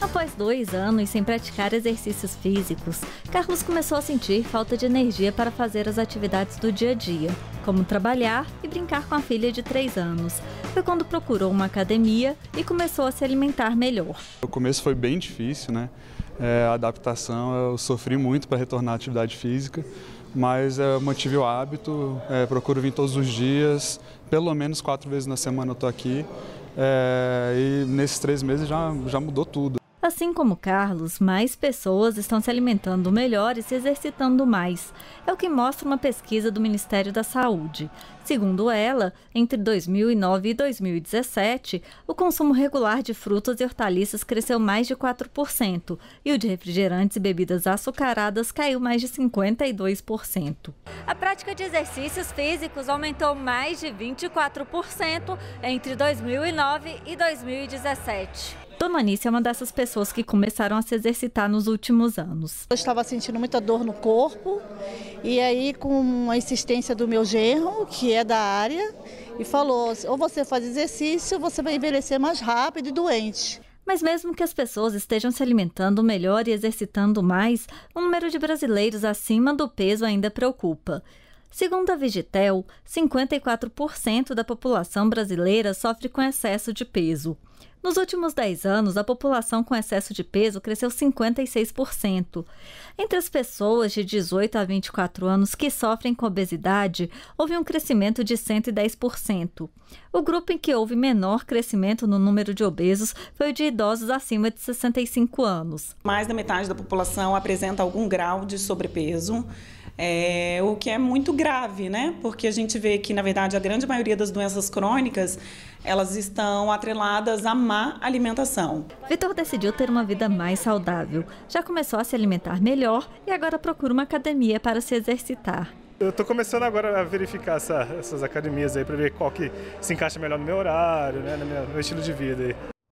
Após dois anos sem praticar exercícios físicos, Carlos começou a sentir falta de energia para fazer as atividades do dia a dia, como trabalhar e brincar com a filha de três anos. Foi quando procurou uma academia e começou a se alimentar melhor. O começo foi bem difícil, né? É, a adaptação, eu sofri muito para retornar à atividade física, mas é, eu mantive o hábito, é, procuro vir todos os dias, pelo menos quatro vezes na semana eu estou aqui. É, e nesses três meses já, já mudou tudo. Assim como Carlos, mais pessoas estão se alimentando melhor e se exercitando mais. É o que mostra uma pesquisa do Ministério da Saúde. Segundo ela, entre 2009 e 2017, o consumo regular de frutas e hortaliças cresceu mais de 4% e o de refrigerantes e bebidas açucaradas caiu mais de 52%. A prática de exercícios físicos aumentou mais de 24% entre 2009 e 2017. Tomanice é uma dessas pessoas que começaram a se exercitar nos últimos anos. Eu estava sentindo muita dor no corpo e aí com a insistência do meu genro, que é da área, e falou, ou você faz exercício, você vai envelhecer mais rápido e doente. Mas mesmo que as pessoas estejam se alimentando melhor e exercitando mais, o número de brasileiros acima do peso ainda preocupa. Segundo a Vigitel, 54% da população brasileira sofre com excesso de peso. Nos últimos 10 anos, a população com excesso de peso cresceu 56%. Entre as pessoas de 18 a 24 anos que sofrem com obesidade, houve um crescimento de 110%. O grupo em que houve menor crescimento no número de obesos foi o de idosos acima de 65 anos. Mais da metade da população apresenta algum grau de sobrepeso. É, o que é muito grave, né? Porque a gente vê que, na verdade, a grande maioria das doenças crônicas elas estão atreladas à má alimentação. Vitor decidiu ter uma vida mais saudável. Já começou a se alimentar melhor e agora procura uma academia para se exercitar. Eu estou começando agora a verificar essa, essas academias aí para ver qual que se encaixa melhor no meu horário, né, no meu, no meu estilo de vida. Aí.